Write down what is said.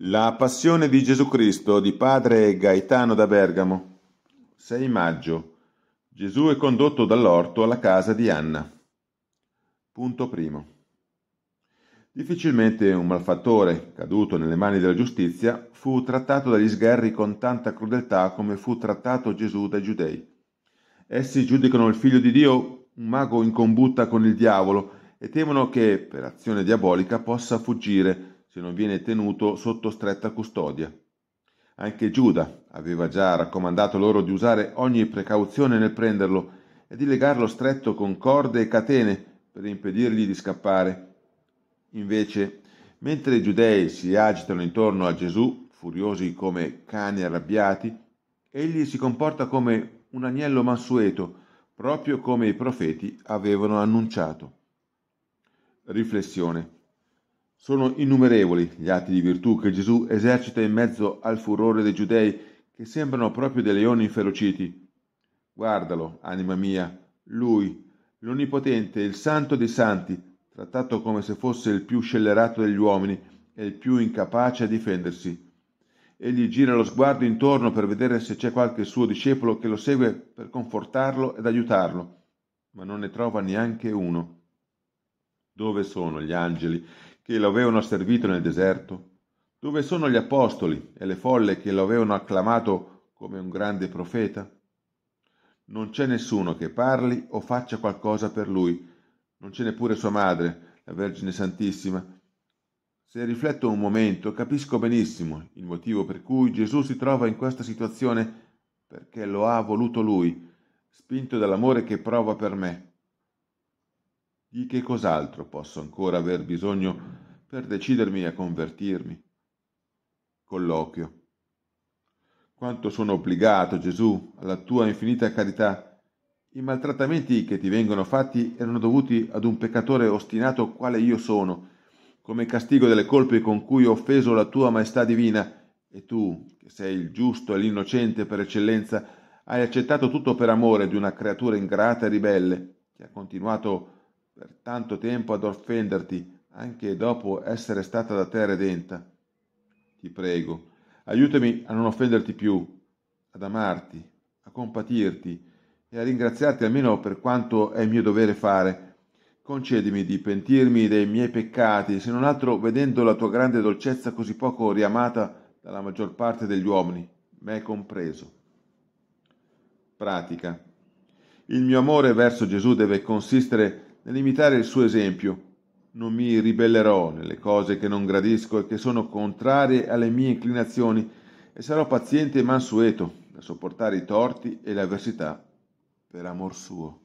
La Passione di Gesù Cristo di padre Gaetano da Bergamo. 6 maggio. Gesù è condotto dall'orto alla casa di Anna. Punto primo. Difficilmente un malfattore, caduto nelle mani della giustizia, fu trattato dagli sgherri con tanta crudeltà come fu trattato Gesù dai giudei. Essi giudicano il figlio di Dio un mago in combutta con il diavolo e temono che, per azione diabolica, possa fuggire se non viene tenuto sotto stretta custodia. Anche Giuda aveva già raccomandato loro di usare ogni precauzione nel prenderlo e di legarlo stretto con corde e catene per impedirgli di scappare. Invece, mentre i giudei si agitano intorno a Gesù, furiosi come cani arrabbiati, egli si comporta come un agnello mansueto, proprio come i profeti avevano annunciato. Riflessione. Sono innumerevoli gli atti di virtù che Gesù esercita in mezzo al furore dei giudei che sembrano proprio dei leoni inferociti. Guardalo, anima mia, lui, l'Onnipotente, il Santo dei Santi, trattato come se fosse il più scellerato degli uomini e il più incapace a difendersi. Egli gira lo sguardo intorno per vedere se c'è qualche suo discepolo che lo segue per confortarlo ed aiutarlo, ma non ne trova neanche uno. Dove sono gli angeli che lo avevano servito nel deserto? Dove sono gli apostoli e le folle che lo avevano acclamato come un grande profeta? Non c'è nessuno che parli o faccia qualcosa per lui, non c'è neppure sua madre, la Vergine Santissima. Se rifletto un momento, capisco benissimo il motivo per cui Gesù si trova in questa situazione, perché lo ha voluto lui, spinto dall'amore che prova per me. Di che cos'altro posso ancora aver bisogno per decidermi a convertirmi? Colloquio. Quanto sono obbligato, Gesù, alla tua infinita carità. I maltrattamenti che ti vengono fatti erano dovuti ad un peccatore ostinato quale io sono, come castigo delle colpe con cui ho offeso la tua maestà divina, e tu, che sei il giusto e l'innocente per eccellenza, hai accettato tutto per amore di una creatura ingrata e ribelle, che ha continuato a per tanto tempo ad offenderti, anche dopo essere stata da te redenta. Ti prego, aiutami a non offenderti più, ad amarti, a compatirti e a ringraziarti almeno per quanto è mio dovere fare. Concedimi di pentirmi dei miei peccati, se non altro vedendo la tua grande dolcezza così poco riamata dalla maggior parte degli uomini, me compreso. Pratica. Il mio amore verso Gesù deve consistere in nell'imitare il suo esempio. Non mi ribellerò nelle cose che non gradisco e che sono contrarie alle mie inclinazioni e sarò paziente e mansueto da sopportare i torti e le avversità per amor suo.